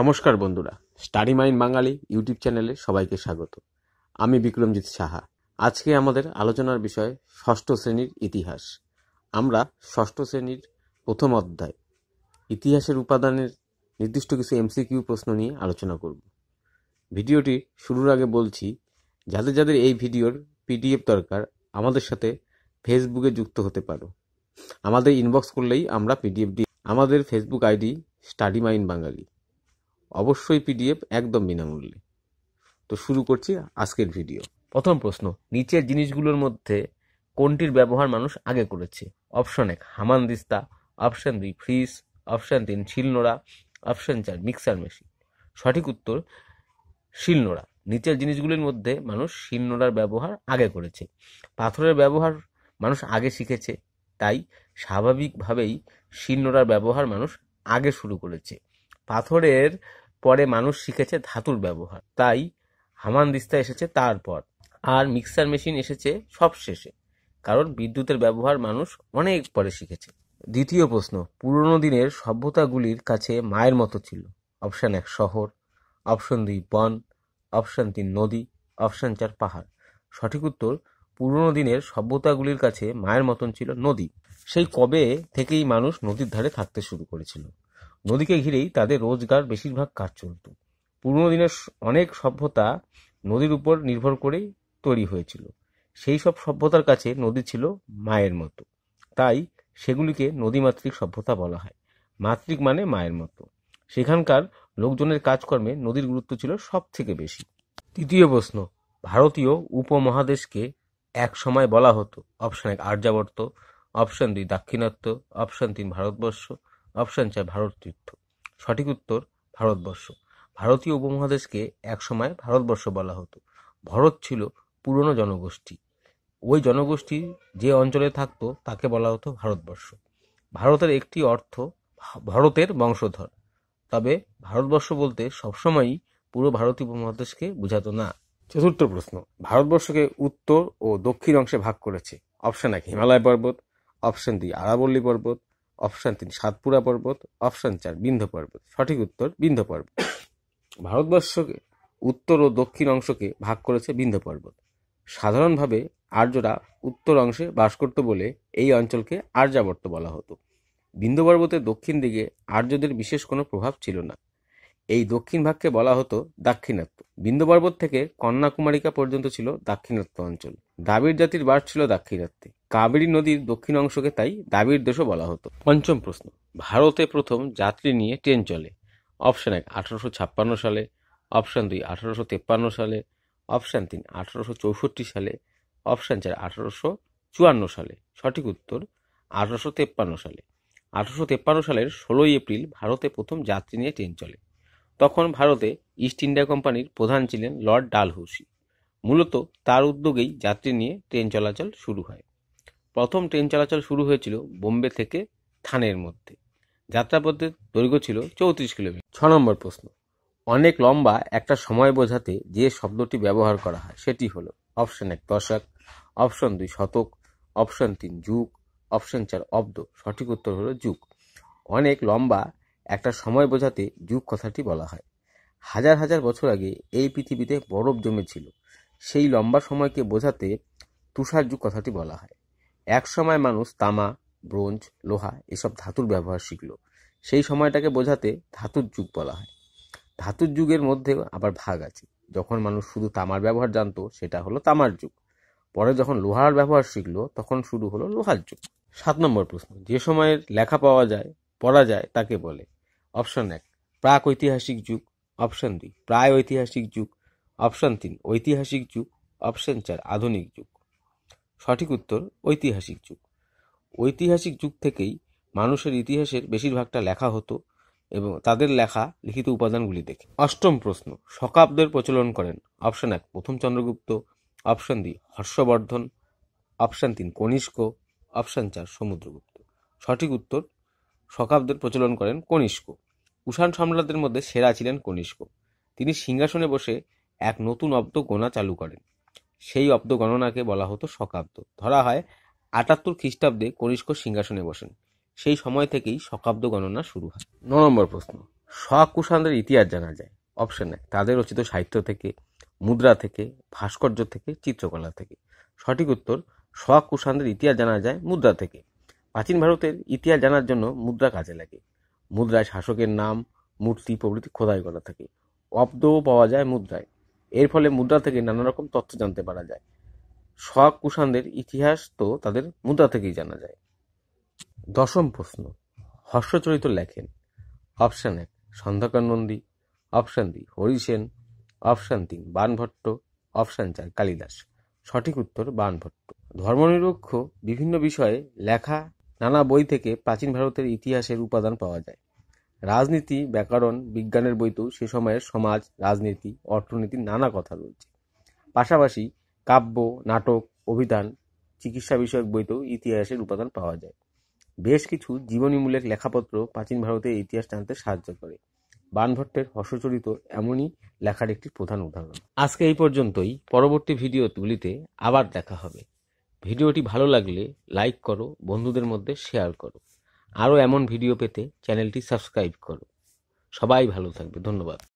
নমস্কার বন্ধুরা study mind বাঙালি YouTube চ্যানেলে সবাইকে স্বাগত আমি বিক্রমজিৎ সাহা আজকে আমাদের আলোচনার বিষয় ষষ্ঠ শ্রেণীর ইতিহাস আমরা ষষ্ঠ শ্রেণীর প্রথম অধ্যায় ইতিহাসের উপাদানের নির্দিষ্ট কিছু এমসিকিউ প্রশ্ন নিয়ে আলোচনা করব ভিডিওটি শুরুর আগে বলছি যাদের যাদের এই ভিডিওর পিডিএফ দরকার আমাদের সাথে ফেসবুকে যুক্ত হতে পারো আমাদের ইনবক্স করলেই আমরা পিডিএফ দিই আমাদের Facebook ID study mind Bangali অবশ্যই পিডিএফ একদম বিনামূল্যে তো শুরু করছি আজকের ভিডিও প্রথম প্রশ্ন নিচের জিনিসগুলোর মধ্যে কোনটির ব্যবহার মানুষ আগে করেছে অপশন এক হামানদিস্তা অপশান দুই ফ্রিজ অপশান তিন শিলনোড়া অপশান চার মিক্সার মেশিন সঠিক উত্তর শিলনোড়া নিচের জিনিসগুলির মধ্যে মানুষ শিলনোড়ার ব্যবহার আগে করেছে পাথরের ব্যবহার মানুষ আগে শিখেছে তাই স্বাভাবিকভাবেই শিলনোড়ার ব্যবহার মানুষ আগে শুরু করেছে পাথরের পরে মানুষ শিখেছে ধাতুর ব্যবহার তাই হামানদিস্তা এসেছে তারপর আর মিক্সার মেশিন এসেছে সব শেষে কারণ বিদ্যুতের ব্যবহার মানুষ অনেক পরে শিখেছে দ্বিতীয় প্রশ্ন পুরনো দিনের সভ্যতাগুলির কাছে মায়ের মতো ছিল অপশান এক শহর অপশান দুই বন অপশান তিন নদী অপশান চার পাহাড় সঠিক উত্তর পুরনো দিনের সভ্যতাগুলির কাছে মায়ের মতন ছিল নদী সেই কবে থেকেই মানুষ নদীর ধারে থাকতে শুরু করেছিল নদীকে ঘিরেই তাদের রোজগার বেশিরভাগ কাজ চলত পুরনো দিনের অনেক সভ্যতা নদীর উপর নির্ভর করেই তৈরি হয়েছিল সেই সব সভ্যতার কাছে নদী ছিল মায়ের মতো তাই সেগুলিকে নদীমাতৃক সভ্যতা বলা হয় মাতৃক মানে মায়ের মতো সেখানকার লোকজনের কাজকর্মে নদীর গুরুত্ব ছিল সব থেকে বেশি তৃতীয় প্রশ্ন ভারতীয় উপমহাদেশকে এক সময় বলা হতো অপশন এক আর্যাবর্ত অপশন দুই দাক্ষিণাত্য অপশন তিন ভারতবর্ষ অপশন চার ভারত তীর্থ সঠিক উত্তর ভারতবর্ষ ভারতীয় উপমহাদেশকে একসময় ভারতবর্ষ বলা হতো ভরত ছিল পুরনো জনগোষ্ঠী ওই জনগোষ্ঠী যে অঞ্চলে থাকতো তাকে বলা হতো ভারতবর্ষ ভারতের একটি অর্থ ভারতের বংশধর তবে ভারতবর্ষ বলতে সবসময়ই পুরো ভারতীয় উপমহাদেশকে বোঝাতো না চতুর্থ প্রশ্ন ভারতবর্ষকে উত্তর ও দক্ষিণ অংশে ভাগ করেছে অপশন এক হিমালয় পর্বত অপশন দুই আরাবল্লী পর্বত অপশান তিন সাতপুরা পর্বত অপশান চার বিন্ধ্য পর্বত সঠিক উত্তর বিন্ধ্য পর্বত ভারতবর্ষকে উত্তর ও দক্ষিণ অংশকে ভাগ করেছে বিন্ধ্য পর্বত সাধারণভাবে আর্যরা উত্তর অংশে বাস করত বলে এই অঞ্চলকে আর্যাবর্ত বলা হতো বিন্ধ্য পর্বতের দক্ষিণ দিকে আর্যদের বিশেষ কোনো প্রভাব ছিল না এই দক্ষিণ ভাগকে বলা হতো দাক্ষিণাত্য বিন্দু পর্বত থেকে কন্যাকুমারিকা পর্যন্ত ছিল দাক্ষিণাত্য অঞ্চল দাবির জাতির বাস ছিল দাক্ষিণাত্যে কাবেরী নদীর দক্ষিণ অংশকে তাই দাবির দেশও বলা হতো পঞ্চম প্রশ্ন ভারতে প্রথম যাত্রী নিয়ে ট্রেন চলে অপশান এক আঠারোশো ছাপ্পান্ন সালে অপশান দুই আঠারোশো তেপ্পান্ন সালে অপশান তিন আঠারোশো চৌষট্টি সালে অপশান চার আঠারোশো চুয়ান্ন সালে সঠিক উত্তর আঠারোশো তেপ্পান্ন সালে আঠারোশো তেপ্পান্ন সালের ষোলোই এপ্রিল ভারতে প্রথম যাত্রী নিয়ে ট্রেন চলে তখন ভারতে ইস্ট ইন্ডিয়া কোম্পানির প্রধান ছিলেন লর্ড ডালহৌসি মূলত তার উদ্যোগেই যাত্রী নিয়ে ট্রেন চলাচল শুরু হয় প্রথম ট্রেন চলাচল শুরু হয়েছিল বোম্বে থেকে থানের মধ্যে যাত্রাপথের দৈর্ঘ্য ছিল চৌত্রিশ কিলোমিটার ছ নম্বর প্রশ্ন অনেক লম্বা একটা সময় বোঝাতে যে শব্দটি ব্যবহার করা হয় সেটি হল অপশন এক দশক অপশন দুই শতক অপশন তিন যুগ অপশন চার অব্দ সঠিক উত্তর হলো যুগ অনেক লম্বা একটা সময় বোঝাতে যুগ কথাটি বলা হয় হাজার হাজার বছর আগে এই পৃথিবীতে বরফ জমেছিল সেই লম্বা সময়কে বোঝাতে তুষার যুগ কথাটি বলা হয় এক সময় মানুষ তামা ব্রোঞ্জ লোহা এসব ধাতুর ব্যবহার শিখল সেই সময়টাকে বোঝাতে ধাতুর যুগ বলা হয় ধাতুর যুগের মধ্যে আবার ভাগ আছে যখন মানুষ শুধু তামার ব্যবহার জানতো সেটা হলো তামার যুগ পরে যখন লোহার ব্যবহার শিখল তখন শুরু হলো লোহার যুগ সাত নম্বর প্রশ্ন যে সময়ের লেখা পাওয়া যায় পড়া যায় তাকে বলে অপশন এক প্রাক ঐতিহাসিক যুগ অপশন দুই প্রায় ঐতিহাসিক যুগ অপশন তিন ঐতিহাসিক যুগ অপশন চার আধুনিক যুগ সঠিক উত্তর ঐতিহাসিক যুগ ঐতিহাসিক যুগ থেকেই মানুষের ইতিহাসের বেশিরভাগটা লেখা হতো এবং তাদের লেখা লিখিত উপাদানগুলি দেখে অষ্টম প্রশ্ন শকাব্দের প্রচলন করেন অপশন এক প্রথম চন্দ্রগুপ্ত অপশন দুই হর্ষবর্ধন অপশান তিন কনিষ্ক অপশান চার সমুদ্রগুপ্ত সঠিক উত্তর শকাব্দের প্রচলন করেন কনিষ্ক কুষাণ সম্রাটদের মধ্যে সেরা ছিলেন কনিষ্ক তিনি সিংহাসনে বসে এক নতুন অব্দ গোনা চালু করেন সেই অব্দ গণনাকে বলা হতো শকাব্দ ধরা হয় আটাত্তর খ্রিস্টাব্দে কনিষ্ক সিংহাসনে বসেন সেই সময় থেকেই শকাব্দ গণনা শুরু হয় ন নম্বর প্রশ্ন সকুষাণদের ইতিহাস জানা যায় অপশন এক তাদের রচিত সাহিত্য থেকে মুদ্রা থেকে ভাস্কর্য থেকে চিত্রকলা থেকে সঠিক উত্তর সোয়াক কুষাণদের ইতিহাস জানা যায় মুদ্রা থেকে প্রাচীন ভারতের ইতিহাস জানার জন্য মুদ্রা কাজে লাগে মুদ্রায় শাসকের নাম মূর্তি প্রভৃতি খোদাই করা থাকে অব্দও পাওয়া যায় মুদ্রায় এর ফলে মুদ্রা থেকে নানা রকম তথ্য জানতে পারা যায় শক কুষাণদের ইতিহাস তো তাদের মুদ্রা থেকেই জানা যায় দশম প্রশ্ন হর্ষচরিত লেখেন অপশান এক সন্ধ্যাকর নন্দী অপশান দুই হরিসেন অপশান তিন বানভট্ট অপশান চার কালিদাস সঠিক উত্তর বানভট্ট ধর্মনিরক্ষ বিভিন্ন বিষয়ে লেখা নানা বই থেকে প্রাচীন ভারতের ইতিহাসের উপাদান পাওয়া যায় রাজনীতি ব্যাকরণ বিজ্ঞানের বইতেও সে সময়ের সমাজ রাজনীতি অর্থনীতির নানা কথা রয়েছে পাশাপাশি কাব্য নাটক অভিধান চিকিৎসা বিষয়ক বইতেও ইতিহাসের উপাদান পাওয়া যায় বেশ কিছু জীবনীমূলক লেখাপত্র প্রাচীন ভারতের ইতিহাস টানতে সাহায্য করে বানভট্টের হস্তচরিত এমনই লেখার একটি প্রধান উদাহরণ আজকে এই পর্যন্তই পরবর্তী ভিডিও তুলিতে আবার দেখা হবে ভিডিওটি ভালো লাগলে লাইক করো বন্ধুদের মধ্যে শেয়ার করো আরও এমন ভিডিও পেতে চ্যানেলটি সাবস্ক্রাইব করো সবাই ভালো থাকবে ধন্যবাদ